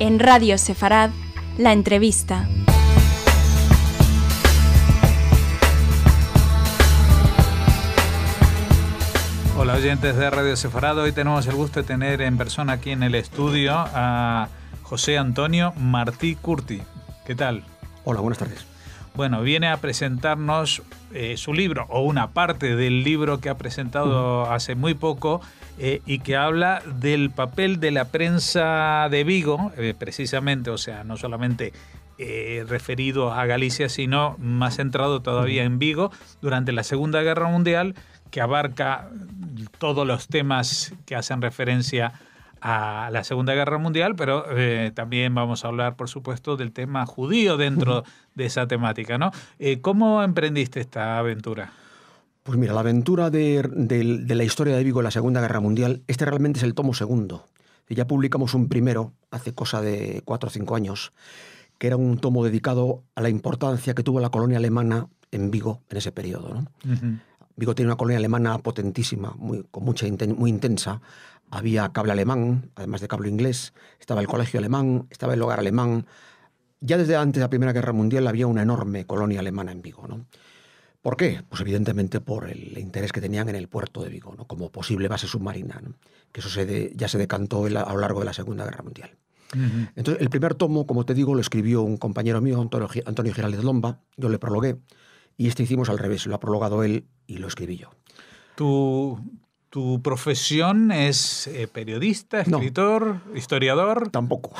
En Radio Sefarad, la entrevista. Hola oyentes de Radio Sefarad, hoy tenemos el gusto de tener en persona aquí en el estudio a José Antonio Martí Curti. ¿Qué tal? Hola, buenas tardes. Bueno, viene a presentarnos eh, su libro o una parte del libro que ha presentado hace muy poco eh, y que habla del papel de la prensa de Vigo, eh, precisamente, o sea, no solamente referido a Galicia, sino más centrado todavía en Vigo durante la Segunda Guerra Mundial, que abarca todos los temas que hacen referencia a a la Segunda Guerra Mundial, pero eh, también vamos a hablar, por supuesto, del tema judío dentro de esa temática. ¿no? Eh, ¿Cómo emprendiste esta aventura? Pues mira, la aventura de, la historia de Vigo en la Segunda Guerra Mundial, este realmente es el tomo segundo. Ya publicamos un primero hace cosa de cuatro o cinco años, que era un tomo dedicado a la importancia que tuvo la colonia alemana en Vigo en ese periodo. Vigo tiene una colonia alemana potentísima, muy, con mucha, muy intensa, había cable alemán, además de cable inglés, estaba el colegio alemán, estaba el hogar alemán. Ya desde antes de la Primera Guerra Mundial había una enorme colonia alemana en Vigo. ¿no? ¿Por qué? Pues evidentemente por el interés que tenían en el puerto de Vigo como posible base submarina, que eso ya se decantó a lo largo de la Segunda Guerra Mundial. Entonces, el primer tomo, como te digo, lo escribió un compañero mío, Antonio, Antonio Giraldez Lomba, yo le prologué, y este hicimos al revés, lo ha prologado él y lo escribí yo. Tú ¿Tu profesión es eh, periodista, escritor, historiador? Tampoco.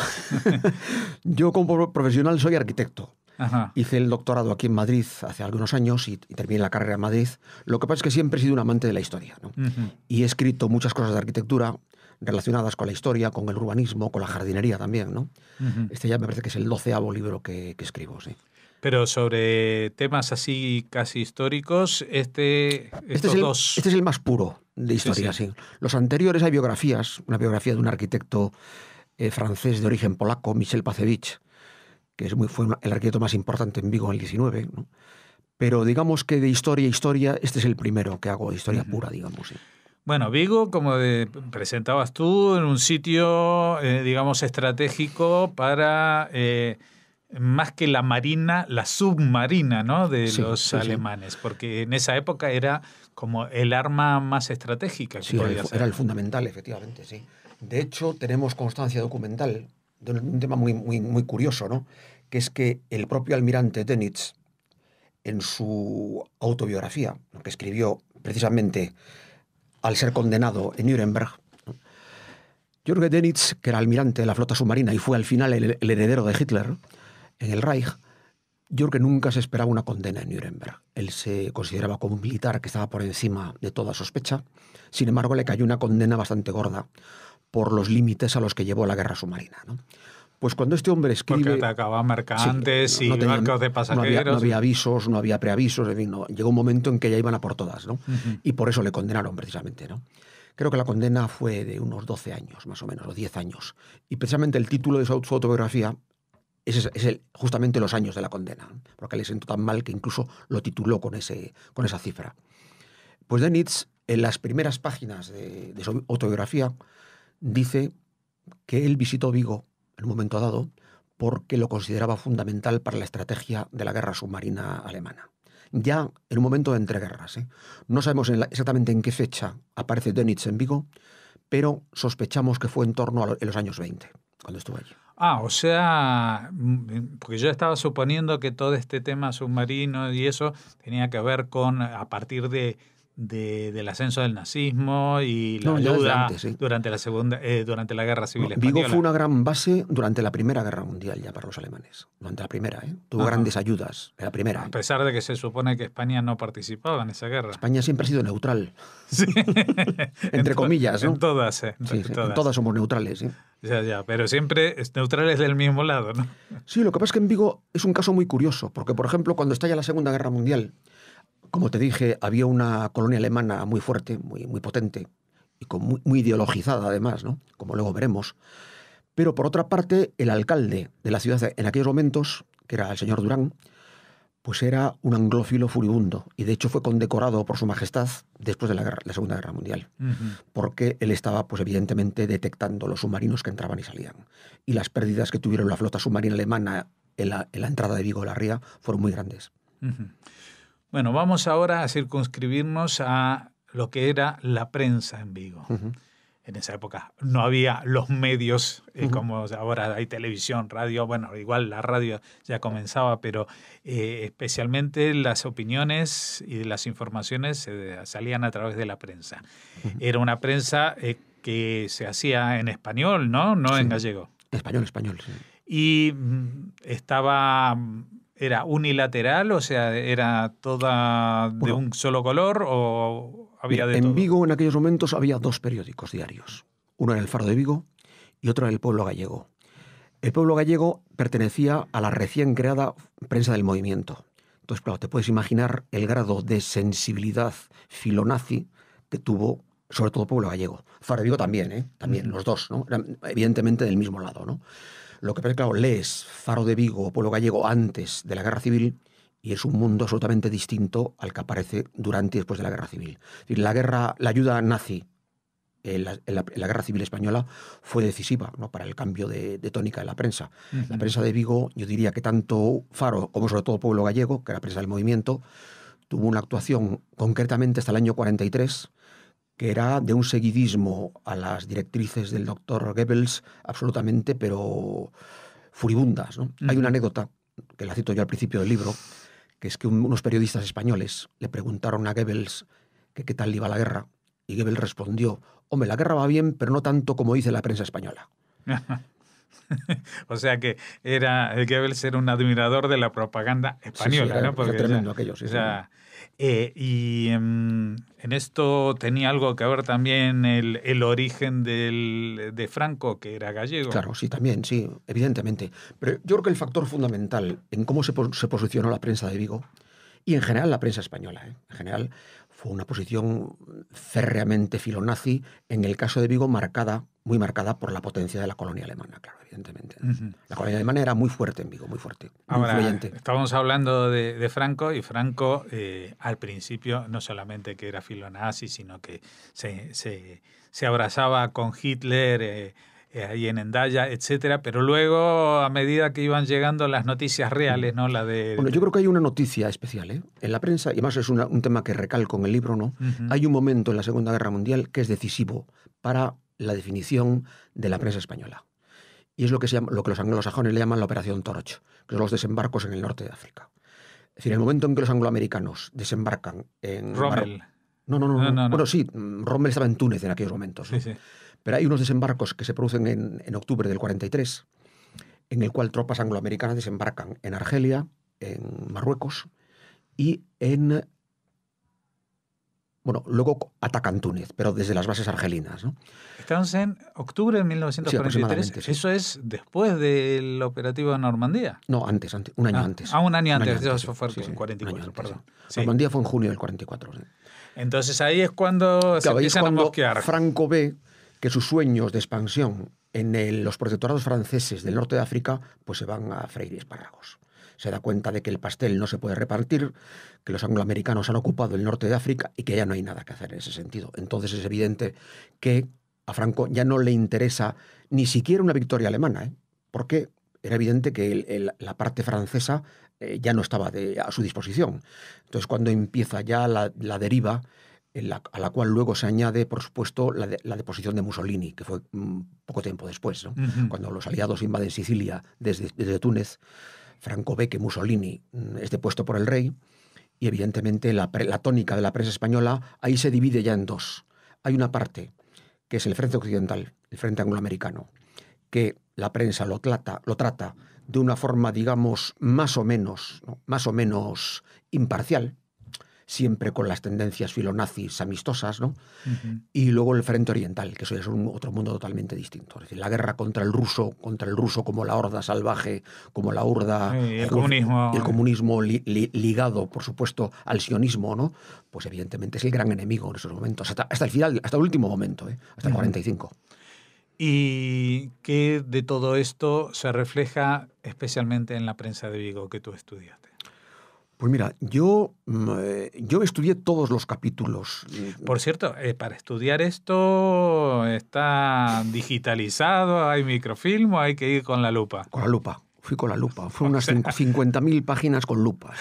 Yo como profesional soy arquitecto. Hice el doctorado aquí en Madrid hace algunos años y, terminé la carrera en Madrid. Lo que pasa es que siempre he sido un amante de la historia. ¿no? Y he escrito muchas cosas de arquitectura relacionadas con la historia, con el urbanismo, con la jardinería también. ¿no? Este ya me parece que es el doceavo libro que, que escribo. ¿sí? Pero sobre temas así casi históricos, este, este, este es el, más puro de historia, Los anteriores hay biografías, una biografía de un arquitecto eh, francés de origen polaco, Michel Pacevich, que es muy, fue el arquitecto más importante en Vigo en el 19, Pero digamos que de historia a historia, este es el primero que hago, de historia pura, digamos. Bueno, Vigo, como presentabas tú, en un sitio, eh, digamos, estratégico para... Eh, más que la marina, la submarina ¿no? de los alemanes, porque en esa época era como el arma más estratégica. era, el fundamental, efectivamente, sí. De hecho, tenemos constancia documental de un tema muy, muy, muy curioso, ¿no? que es que el propio almirante Dönitz, en su autobiografía, lo que escribió precisamente al ser condenado en Nuremberg, Jürgen Dönitz, que era almirante de la flota submarina y fue al final el heredero de Hitler, en el Reich, yo que nunca se esperaba una condena en Nuremberg. Él se consideraba como un militar que estaba por encima de toda sospecha. Sin embargo, le cayó una condena bastante gorda por los límites a los que llevó la guerra submarina. Pues cuando este hombre escribe... Porque atacaba mercantes y de pasajeros. No había, avisos, no había preavisos, en fin, llegó un momento en que ya iban a por todas, ¿no? Y por eso le condenaron precisamente, ¿no? Creo que la condena fue de unos 12 años, más o menos, o 10 años. Y precisamente el título de su autobiografía es, justamente los años de la condena, porque le siento tan mal que incluso lo tituló con, ese, con esa cifra. Pues Denitz, en las primeras páginas de, su autobiografía, dice que él visitó Vigo en un momento dado porque lo consideraba fundamental para la estrategia de la guerra submarina alemana. Ya en un momento de entreguerras. ¿eh? No sabemos exactamente en qué fecha aparece Denitz en Vigo, pero sospechamos que fue en torno a los, los años 20 cuando estuvo allí. Ah, o sea, mm, porque yo estaba suponiendo que todo este tema submarino y eso tenía que ver con, a partir de, del ascenso del nazismo y la ayuda durante la segunda eh, durante la guerra civil española. Vigo fue una gran base durante la primera guerra mundial ya para los alemanes durante la primera ¿eh? tuvo grandes ayudas en la primera a ¿eh? pesar de que se supone que España no participaba en esa guerra España siempre ha sido neutral sí. entre comillas ¿no? en todas, eh, todas. en todas somos neutrales ¿eh? Ya, ya, pero siempre es neutral es del mismo lado, ¿no? Sí, lo que pasa es que en Vigo es un caso muy curioso, porque por ejemplo, cuando estalla la Segunda Guerra Mundial, como te dije, había una colonia alemana muy fuerte, muy, muy potente, y muy ideologizada además, ¿no? Como luego veremos. Pero por otra parte, el alcalde de la ciudad en aquellos momentos, que era el señor Durán, pues era un anglófilo furibundo y de hecho fue condecorado por su majestad después de la, Segunda Guerra Mundial, porque él estaba pues evidentemente detectando los submarinos que entraban y salían y las pérdidas que tuvieron la flota submarina alemana en la, entrada de Vigo a la Ría fueron muy grandes. Bueno, vamos ahora a circunscribirnos a lo que era la prensa en Vigo en esa época no había los medios eh, como ahora hay televisión, radio, bueno, igual la radio ya comenzaba, pero eh, especialmente las opiniones y las informaciones salían a través de la prensa. Era una prensa eh, que se hacía en español, ¿no? No en gallego. Español, español, Y mm, estaba mm, era unilateral, o sea, era toda de un solo color o en Vigo en aquellos momentos había dos periódicos diarios, uno era el Faro de Vigo y otro era el Pueblo Gallego. El Pueblo Gallego pertenecía a la recién creada prensa del movimiento. Entonces, claro, te puedes imaginar el grado de sensibilidad filonazi que tuvo sobre todo Pueblo Gallego. Faro de Vigo también, ¿eh? También, los dos, ¿no? evidentemente del mismo lado, ¿no? Lo que claro, lees Faro de Vigo o Pueblo Gallego antes de la Guerra Civil y es un mundo absolutamente distinto al que aparece durante y después de la guerra civil. la, guerra, la ayuda nazi en la, guerra civil española fue decisiva ¿no? para el cambio de, tónica de la prensa. La prensa de Vigo, yo diría que tanto Faro como sobre todo Pueblo Gallego, que era prensa del movimiento, tuvo una actuación concretamente hasta el año 43 que era de un seguidismo a las directrices del doctor Goebbels absolutamente, pero furibundas. Hay una anécdota que la cito yo al principio del libro, que es que unos periodistas españoles le preguntaron a Goebbels que qué tal iba la guerra, y Goebbels respondió, hombre, la guerra va bien, pero no tanto como dice la prensa española. o sea que era eh, Goebbels era un admirador de la propaganda española, sí, tremendo aquello, o sea, eh, y em, en esto tenía algo que ver también el, el origen del, de Franco, que era gallego. Claro, sí, también, sí, evidentemente. Pero yo creo que el factor fundamental en cómo se, se posicionó la prensa de Vigo, y en general la prensa española, ¿eh? en general fue una posición férreamente filonazi, en el caso de Vigo marcada muy marcada por la potencia de la colonia alemana, claro, evidentemente. La colonia alemana era muy fuerte en Vigo, muy fuerte. Ahora, estábamos hablando de, Franco y Franco eh, al principio no solamente que era nazi, sino que se, abrazaba con Hitler. Eh, eh, ahí en Endaya, etcétera, pero luego a medida que iban llegando las noticias reales, ¿no? La de Bueno, yo creo que hay una noticia especial, En la prensa, y más es un tema que recalco en el libro, ¿no? Hay un momento en la Segunda Guerra Mundial que es decisivo para la definición de la prensa española. Y es lo que, se lo que los anglosajones le llaman la Operación Torch, que son los desembarcos en el norte de África. Es decir, el momento en que los angloamericanos desembarcan en... Rommel. No no no, no, Bueno, sí, Rommel estaba en Túnez en aquellos momentos. Pero hay unos desembarcos que se producen en, en octubre del 43, en el cual tropas angloamericanas desembarcan en Argelia, en Marruecos y en bueno, luego atacan Túnez, pero desde las bases argelinas. ¿no? Estamos en octubre de 1943. Eso es después del operativo de Normandía. No, antes, un año ah, antes. Ah, un año antes. Eso fue sí, en 44, perdón. Normandía fue en junio del 44. Entonces ahí es cuando claro, se empiezan a mosquear. Franco ve que sus sueños de expansión en los protectorados franceses del norte de África pues se van a freír espárragos se da cuenta de que el pastel no se puede repartir, que los angloamericanos han ocupado el norte de África y que ya no hay nada que hacer en ese sentido. Entonces es evidente que a Franco ya no le interesa ni siquiera una victoria alemana, ¿eh? porque era evidente que la parte francesa eh, ya no estaba a su disposición. Entonces cuando empieza ya la, deriva, a la cual luego se añade, por supuesto, la, deposición de Mussolini, que fue mm, poco tiempo después, cuando los aliados invaden Sicilia desde Túnez. Franco ve que Mussolini mm, es depuesto por el rey y evidentemente la, tónica de la prensa española ahí se divide ya en dos. Hay una parte que es el frente occidental, el frente angloamericano, que la prensa lo trata, lo trata de una forma, digamos, más o menos, más o menos imparcial, siempre con las tendencias filonazis amistosas, ¿no? Y luego el frente oriental, que eso es un, otro mundo totalmente distinto. Es decir, la guerra contra el ruso, contra el ruso como la horda salvaje, como la horda... el, comunismo. El comunismo ligado, por supuesto, al sionismo, ¿no? Pues evidentemente es el gran enemigo en esos momentos, hasta, el final, hasta el último momento, ¿eh? hasta el 45 y qué de todo esto se refleja especialmente en la prensa de Vigo que tú estudiaste. Pues mira, yo, mm, eh, yo estudié todos los capítulos. Por cierto, eh, para estudiar esto está digitalizado, hay microfilm o hay que ir con la lupa. Con la lupa, con la lupa. Fueron unas 50.000 páginas con lupa.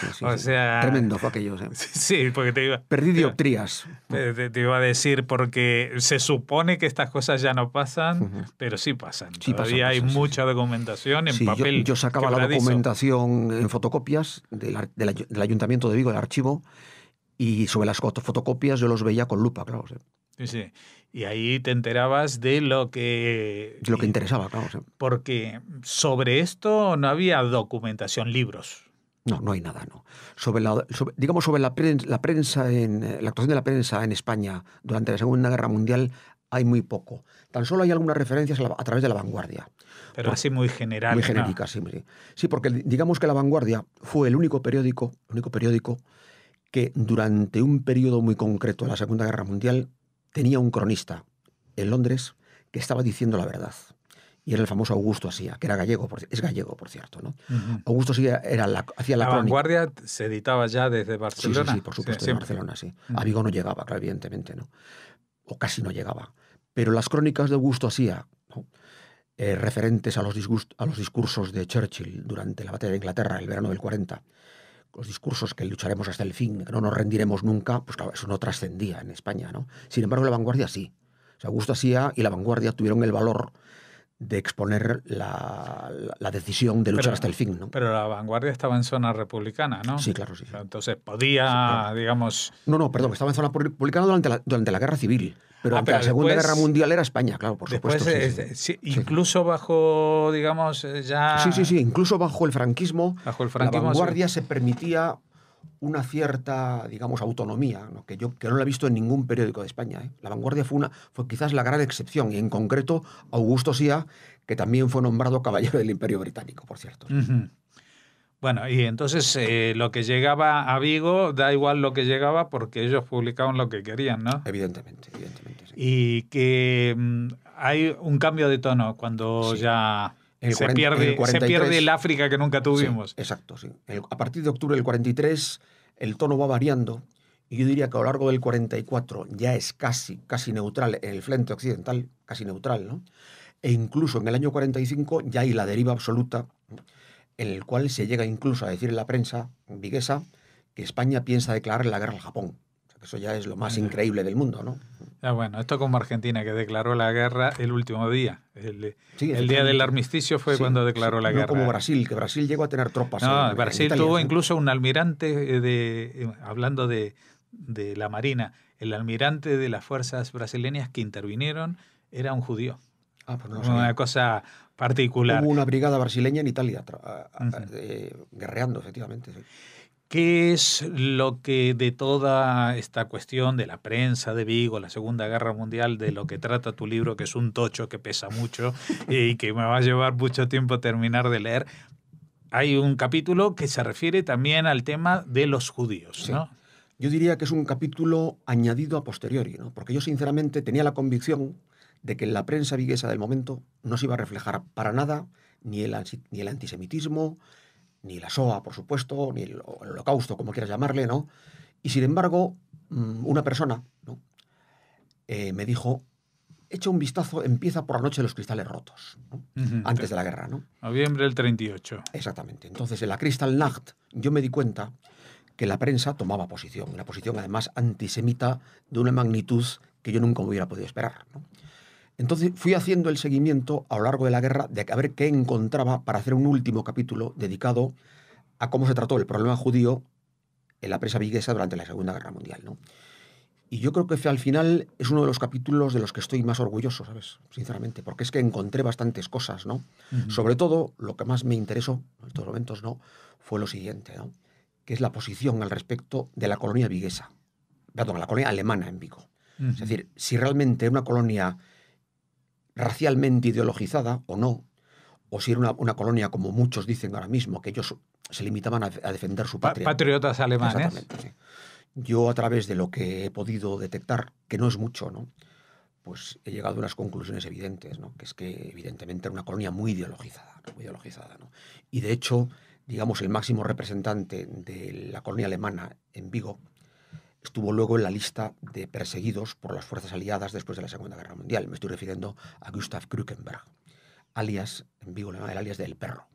Tremendo fue aquello. Sí, porque te iba... Perdí dioptrías. Te, iba a decir, porque se supone que estas cosas ya no pasan, pero sí pasan. Todavía hay mucha documentación en papel. Yo, sacaba la documentación en fotocopias del, Ayuntamiento de Vigo, del archivo, y sobre las fotocopias yo los veía con lupa, claro. Sí, sí. Y ahí te enterabas de lo que... De lo que eh, interesaba, claro. Porque sobre esto no había documentación, libros. No, no hay nada, no. Sobre la, digamos, sobre la, prensa, la prensa en, eh, la actuación de la prensa en España durante la Segunda Guerra Mundial hay muy poco. Tan solo hay algunas referencias a, través de la vanguardia. Pero así muy general. Muy genérica, sí, sí, porque digamos que la vanguardia fue el único periódico, el único periódico que durante un periodo muy concreto de la Segunda Guerra Mundial tenía un cronista en Londres que estaba diciendo la verdad. Y era el famoso Augusto Asía, que era gallego, es gallego, por cierto. ¿no? Augusto Asía era la, hacía la, vanguardia se editaba ya desde Barcelona. Sí, por supuesto, desde Barcelona, sí. A Vigo no llegaba, evidentemente, ¿no? O casi no llegaba. Pero las crónicas de Augusto Asía, eh, referentes a los, a los discursos de Churchill durante la batalla de Inglaterra, el verano del 40, los discursos que lucharemos hasta el fin, que no nos rendiremos nunca, pues claro, eso no trascendía en España, ¿no? Sin embargo, la vanguardia sí. O sea, Augusto hacía y la vanguardia tuvieron el valor de exponer la, decisión de luchar hasta el fin. Pero la vanguardia estaba en zona republicana, ¿no? Sí, claro, sí. Entonces podía, digamos... No, no, perdón, estaba en zona republicana durante la, Guerra Civil, pero ah, la Segunda Guerra Mundial era España, claro, por supuesto. incluso bajo, digamos, eh, ya... Sí, sí, sí, incluso bajo el franquismo, bajo el franquismo la vanguardia se permitía una cierta, digamos, autonomía, Que, yo, que no la he visto en ningún periódico de España. ¿eh? La vanguardia fue, una, fue quizás la gran excepción, y en concreto Augusto Sia, que también fue nombrado caballero del Imperio Británico, por cierto. Bueno, y entonces eh, lo que llegaba a Vigo, da igual lo que llegaba, porque ellos publicaban lo que querían, ¿no? Evidentemente, evidentemente. Y que mm, hay un cambio de tono cuando ya se, pierde, el África que nunca tuvimos. exacto, sí. a partir de octubre del 43 el tono va variando y yo diría que a lo largo del 44 ya es casi, casi neutral en el frente occidental, casi neutral, ¿no? E incluso en el año 45 ya hay la deriva absoluta en el cual se llega incluso a decir en la prensa viguesa que España piensa declarar la guerra al Japón. eso ya es lo más increíble del mundo, ¿no? Ah, bueno, esto como Argentina, que declaró la guerra el último día. El, eh, día del armisticio fue cuando declaró la guerra. no guerra. como Brasil, que Brasil llegó a tener tropas. No, Brasil tuvo incluso un almirante, eh, de, eh, hablando de, de la Marina, el almirante de las fuerzas brasileñas que intervinieron era un judío. Ah, no una cosa particular. Hubo una brigada brasileña en Italia, guerreando, efectivamente. Sí. ¿Qué es lo que de toda esta cuestión de la prensa de Vigo, la Segunda Guerra Mundial, de lo que trata tu libro, que es un tocho que pesa mucho y que me va a llevar mucho tiempo terminar de leer? Hay un capítulo que se refiere también al tema de los judíos, Yo diría que es un capítulo añadido a posteriori, ¿no? porque yo sinceramente tenía la convicción de que en la prensa viguesa del momento no se iba a reflejar para nada ni el antisemitismo, ni la SOA, por supuesto, ni el, holocausto, como quieras llamarle, ¿no? Y sin embargo, mm, una persona eh, me dijo, echa un vistazo, empieza por la noche de los cristales rotos, antes de la guerra, ¿no? Noviembre del 38. Exactamente. Entonces, en la Kristallnacht yo me di cuenta que la prensa tomaba posición, una posición además antisemita de una magnitud que yo nunca hubiera podido esperar, ¿no? Entonces fui haciendo el seguimiento a lo largo de la guerra de a ver qué encontraba para hacer un último capítulo dedicado a cómo se trató el problema judío en la presa viguesa durante la Segunda Guerra Mundial. ¿no? Y yo creo que al final es uno de los capítulos de los que estoy más orgulloso, ¿sabes? Sinceramente, porque es que encontré bastantes cosas, ¿no? Sobre todo, lo que más me interesó en estos momentos, ¿no? Fue lo siguiente, ¿no? Que es la posición al respecto de la colonia viguesa, perdón, la colonia alemana en Vigo. Es decir, si realmente una colonia racialmente ideologizada o no, o si era una, colonia, como muchos dicen ahora mismo, que ellos se limitaban a, defender su patria. Patriotas alemanes. Sí. Yo, a través de lo que he podido detectar, que no es mucho, ¿no? pues he llegado a unas conclusiones evidentes, ¿no? que es que evidentemente era una colonia muy ideologizada. Muy ideologizada Y de hecho, digamos, el máximo representante de la colonia alemana en Vigo estuvo luego en la lista de perseguidos por las fuerzas aliadas después de la Segunda Guerra Mundial. Me estoy refiriendo a Gustav Krukenberg, alias, en vivo el alias del perro.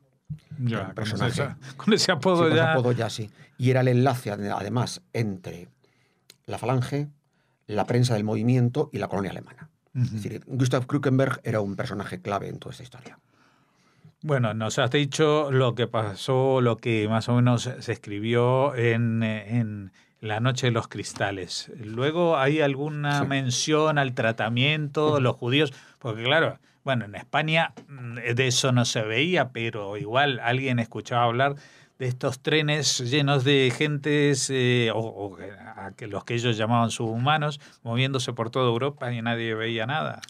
Ya, con ese, con, ese, apodo, ya... sí. Y era el enlace, además, entre la falange, la prensa del movimiento y la colonia alemana. Gustav Krukenberg era un personaje clave en toda esta historia. Bueno, nos has dicho lo que pasó, lo que más o menos se escribió en, eh, la noche de los cristales. Luego hay alguna mención al tratamiento de los judíos, porque claro, bueno, en España mm, de eso no se veía, pero igual alguien escuchaba hablar de estos trenes llenos de gentes, eh, o, a que los que ellos llamaban subhumanos, moviéndose por toda Europa y nadie veía nada.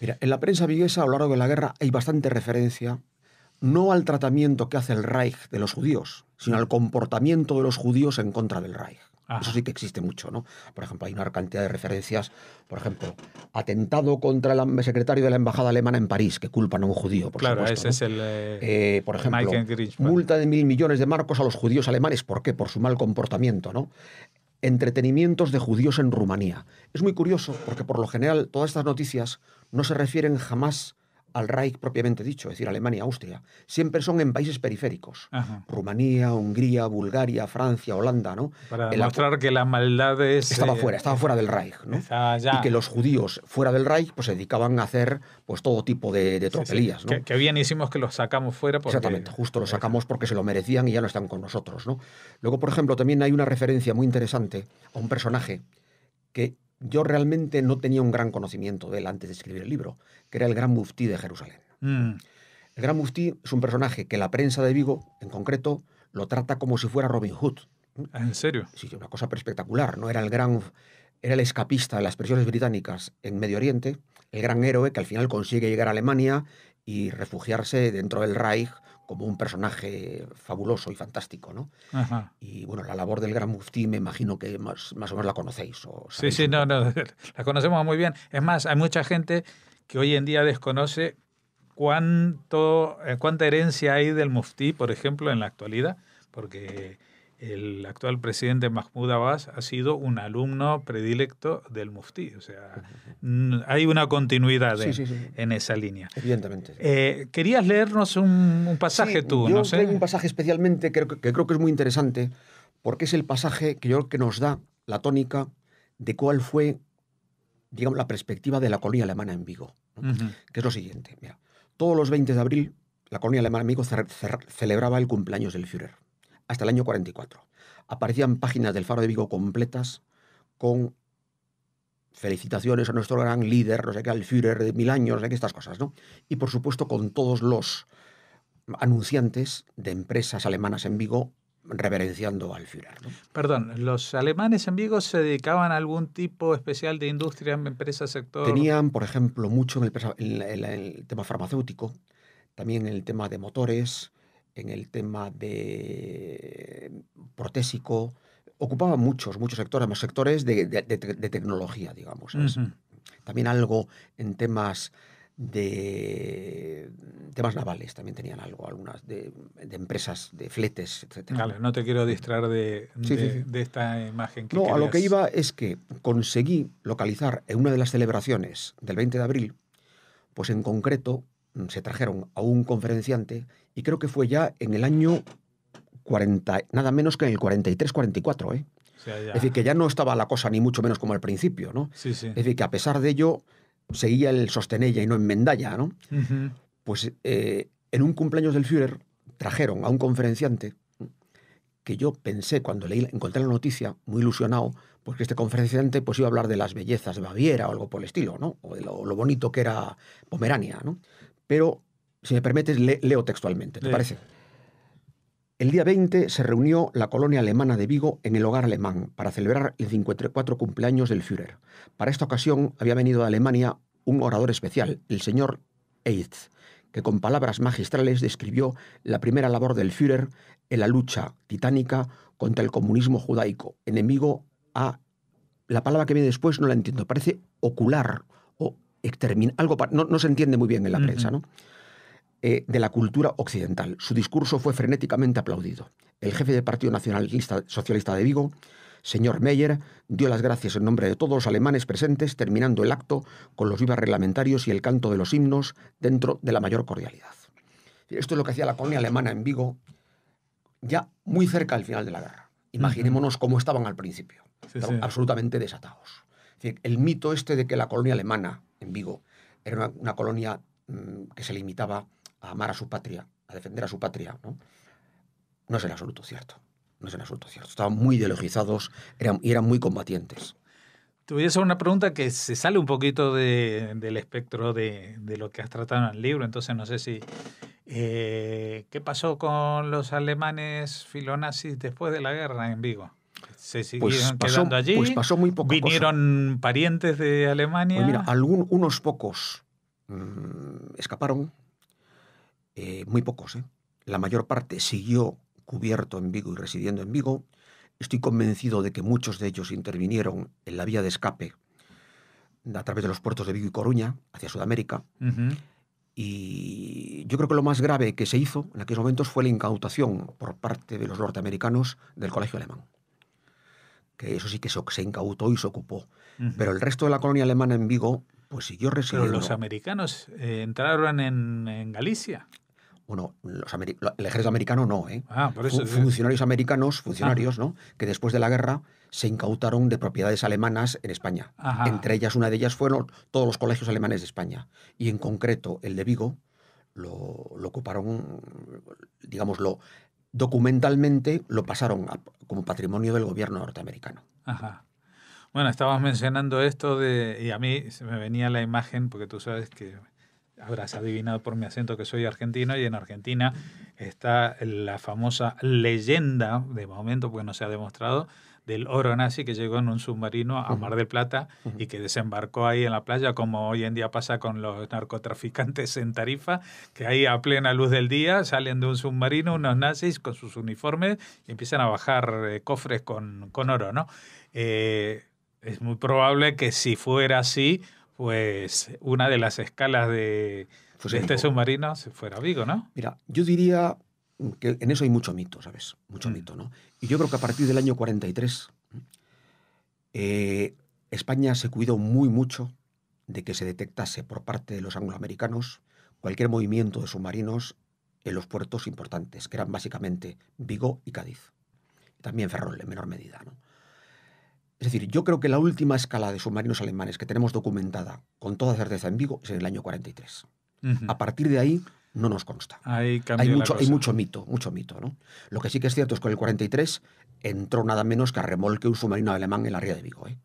Mira, en la prensa viguesa a lo largo de la guerra hay bastante referencia, no al tratamiento que hace el Reich de los judíos, sino al comportamiento de los judíos en contra del Reich. Eso sí que existe mucho, ¿no? Por ejemplo, hay una cantidad de referencias, por ejemplo, atentado contra el secretario de la embajada alemana en París, que culpan a un judío, por claro, ese es el... Eh, eh, por ejemplo, multa de mil millones de marcos a los judíos alemanes, ¿por qué? Por su mal comportamiento, ¿no? entretenimientos de judíos en Rumanía. Es muy curioso porque por lo general todas estas noticias no se refieren jamás al Reich propiamente dicho, es decir, Alemania, Austria, siempre son en países periféricos. Rumanía, Hungría, Bulgaria, Francia, Holanda, ¿no? Para el mostrar que la maldad es... Estaba eh, fuera, estaba fuera del Reich, ¿no? Y que los judíos fuera del Reich pues se dedicaban a hacer pues todo tipo de, tropelías, ¿no? Que, bien hicimos que los sacamos fuera porque... Exactamente, justo los sacamos porque se lo merecían y ya no están con nosotros, ¿no? Luego, por ejemplo, también hay una referencia muy interesante a un personaje que yo realmente no tenía un gran conocimiento de él antes de escribir el libro, que era el gran Mufti de Jerusalén. Mm. El gran Mufti es un personaje que la prensa de Vigo, en concreto, lo trata como si fuera Robin Hood. ¿En serio? Sí, una cosa espectacular. ¿no? Era, el gran, era el escapista de las presiones británicas en Medio Oriente, el gran héroe que al final consigue llegar a Alemania y refugiarse dentro del Reich como un personaje fabuloso y fantástico, ¿no? Y bueno, la labor del gran mufti me imagino que más, o menos la conocéis. O sí, sí, no, no, la conocemos muy bien. Es más, hay mucha gente que hoy en día desconoce cuánto, eh, cuánta herencia hay del mufti, por ejemplo, en la actualidad, porque el actual presidente Mahmoud Abbas ha sido un alumno predilecto del Mufti. O sea, hay una continuidad en, esa línea. Evidentemente. Eh, querías leernos un, pasaje tú, yo no un pasaje especialmente que, creo que es muy interesante, porque es el pasaje que yo creo que nos da la tónica de cuál fue, digamos, la perspectiva de la colonia alemana en Vigo. Que es lo siguiente. todos los 20 de abril, la colonia alemana en Vigo celebraba el cumpleaños del Führer hasta el año 44. Aparecían páginas del Faro de Vigo completas con felicitaciones a nuestro gran líder, no sé qué, al Führer de mil años, no sé qué, estas cosas, ¿no? Y por supuesto con todos los anunciantes de empresas alemanas en Vigo reverenciando al Führer. Perdón, ¿los alemanes en Vigo se dedicaban a algún tipo especial de industria, empresas sector? Tenían, por ejemplo, mucho el, en el tema farmacéutico, también en el tema de motores, en el tema de mm, protésico, ocupaba muchos, muchos sectores, más sectores de, tecnología, digamos. También algo en temas de mm, temas navales, también tenían algo, algunas de, empresas de fletes, etc. no te quiero distraer de, de esta imagen que No, a lo que iba es que conseguí localizar en una de las celebraciones del 20 de abril, pues en concreto mm, se trajeron a un conferenciante y creo que fue ya en el año 40, nada menos que en el 43-44. ¿eh? es decir, que ya no estaba la cosa ni mucho menos como al principio. ¿no? Es decir, que a pesar de ello, seguía el sostenella y no en Mendalla. ¿no? Pues eh, en un cumpleaños del Führer trajeron a un conferenciante que yo pensé cuando leí, encontré la noticia, muy ilusionado, porque este conferenciante pues iba a hablar de las bellezas de Baviera o algo por el estilo, ¿no? O de lo, lo bonito que era Pomerania, ¿no? Pero si me permites, leo textualmente, ¿te parece? El día 20 se reunió la colonia alemana de Vigo en el hogar alemán para celebrar el 54 cumpleaños del Führer. Para esta ocasión había venido de Alemania un orador especial, el señor Eitz, que con palabras magistrales describió la primera labor del Führer en la lucha titánica contra el comunismo judaico, enemigo a... La palabra que viene después no la entiendo, parece ocular o exterminar, algo, no, se entiende muy bien en la prensa, ¿no? Eh, de la cultura occidental. Su discurso fue frenéticamente aplaudido. El jefe del Partido Nacionalista Socialista de Vigo, señor Meyer, dio las gracias en nombre de todos los alemanes presentes, terminando el acto con los vivas reglamentarios y el canto de los himnos dentro de la mayor cordialidad. Esto es lo que hacía la colonia alemana en Vigo ya muy cerca del final de la guerra. Imaginémonos cómo estaban al principio. absolutamente desatados. el mito este de que la colonia alemana en Vigo era una, colonia mm, que se limitaba a amar a su patria, a defender a su patria, ¿no? No es en absoluto cierto. No es el absoluto cierto. Estaban muy ideologizados eran, y eran muy combatientes. Te voy una pregunta que se sale un poquito del espectro de, lo que has tratado en el libro, entonces no sé si... Eh, ¿Qué pasó con los alemanes filonazis después de la guerra en Vigo? se pues siguieron pues quedando allí. Pues pasó muy poco. Vinieron parientes de Alemania. Pues mira, unos pocos mm, escaparon, eh, muy pocos, ¿eh? la mayor parte siguió cubierto en Vigo y residiendo en Vigo. Estoy convencido de que muchos de ellos intervinieron en la vía de escape a través de los puertos de Vigo y Coruña hacia Sudamérica. Y yo creo que lo más grave que se hizo en aquellos momentos fue la incautación por parte de los norteamericanos del colegio alemán. Que eso sí que se, incautó y se ocupó. Pero el resto de la colonia alemana en Vigo, pues siguió residiendo. los americanos eh, entraron en Galicia bueno, el ejército americano no, ¿eh? ah, funcionarios americanos, funcionarios, ah. ¿no? Que después de la guerra se incautaron de propiedades alemanas en España. Entre ellas, una de ellas fueron todos los colegios alemanes de España. Y en concreto, el de Vigo lo, ocuparon, digámoslo, documentalmente lo pasaron como patrimonio del gobierno norteamericano. Ajá. Bueno, estabas mencionando esto de, y a mí se me venía la imagen, porque tú sabes que habrás adivinado por mi acento que soy argentino y en Argentina está la famosa leyenda, de momento porque no se ha demostrado, del oro nazi que llegó en un submarino a Mar del Plata y que desembarcó ahí en la playa, como hoy en día pasa con los narcotraficantes en Tarifa, que ahí a plena luz del día salen de un submarino unos nazis con sus uniformes y empiezan a bajar eh, cofres con, oro, ¿no? Eh, es muy probable que si fuera así, pues una de las escalas de, este submarino se fuera Vigo, ¿no? Mira, yo diría que en eso hay mucho mito, ¿sabes? Mucho mm. mito, ¿no? Y yo creo que a partir del año 43 eh, España se cuidó muy mucho de que se detectase por parte de los angloamericanos cualquier movimiento de submarinos en los puertos importantes, que eran básicamente Vigo y Cádiz. También Ferrol, en menor medida. ¿no? Es decir, yo creo que la última escala de submarinos alemanes que tenemos documentada con toda certeza en Vigo es en el año 43. A partir de ahí no nos consta. hay, mucho, hay mucho mito, mucho mito. ¿no? Lo que sí que es cierto es que en el 43 entró nada menos que a remolque un submarino alemán en la ría de Vigo. ¿eh?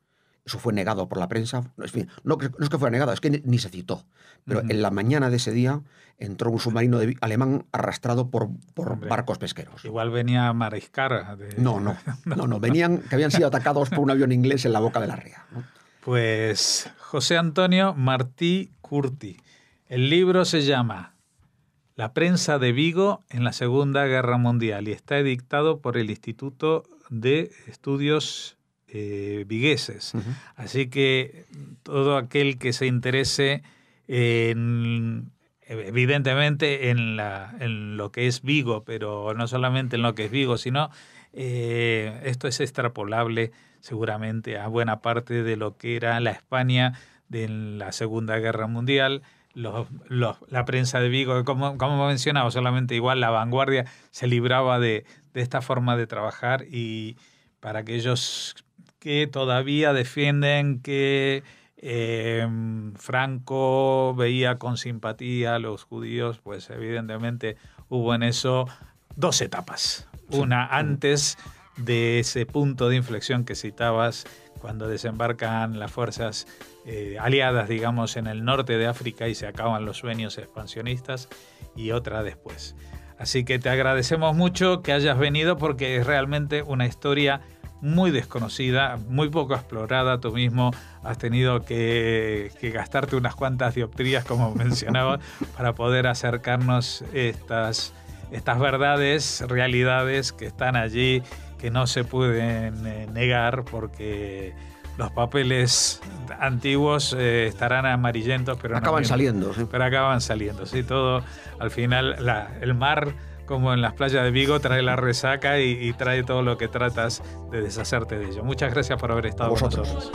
Eso fue negado por la prensa. No, es, no, que fuera negado, es que ni, se citó. Pero en la mañana de ese día entró un submarino alemán arrastrado por, barcos pesqueros. Igual venía a mariscar. No, no, no, no, Venían que habían sido atacados por un avión inglés en la boca de la ría. Pues José Antonio Martí Curti. El libro se llama La prensa de Vigo en la Segunda Guerra Mundial y está dictado por el Instituto de Estudios eh, vigueses. Así que todo aquel que se interese evidentemente en, la, en lo que es Vigo, pero no solamente en lo que es Vigo, sino eh, esto es extrapolable seguramente a buena parte de lo que era la España de la Segunda Guerra Mundial, la prensa de Vigo, como, como mencionaba, solamente igual la vanguardia se libraba de, de, esta forma de trabajar y para que ellos que todavía defienden que em, Franco veía con simpatía a los judíos, pues evidentemente hubo en eso dos etapas. Una antes de ese punto de inflexión que citabas cuando desembarcan las fuerzas eh, aliadas, digamos, en el norte de África y se acaban los sueños expansionistas, y otra después. Así que te agradecemos mucho que hayas venido porque es realmente una historia muy desconocida, muy poco explorada. Tú mismo has tenido que, gastarte unas cuantas dioptrías, como mencionaba, para poder acercarnos estas, estas verdades, realidades que están allí, que no se pueden eh, negar porque los papeles antiguos eh, estarán amarillentos, pero acaban saliendo. Pero acaban saliendo, sí. Todo, al final, el mar como en las playas de Vigo, trae la resaca y, trae todo lo que tratas de deshacerte de ello. Muchas gracias por haber estado con nosotros.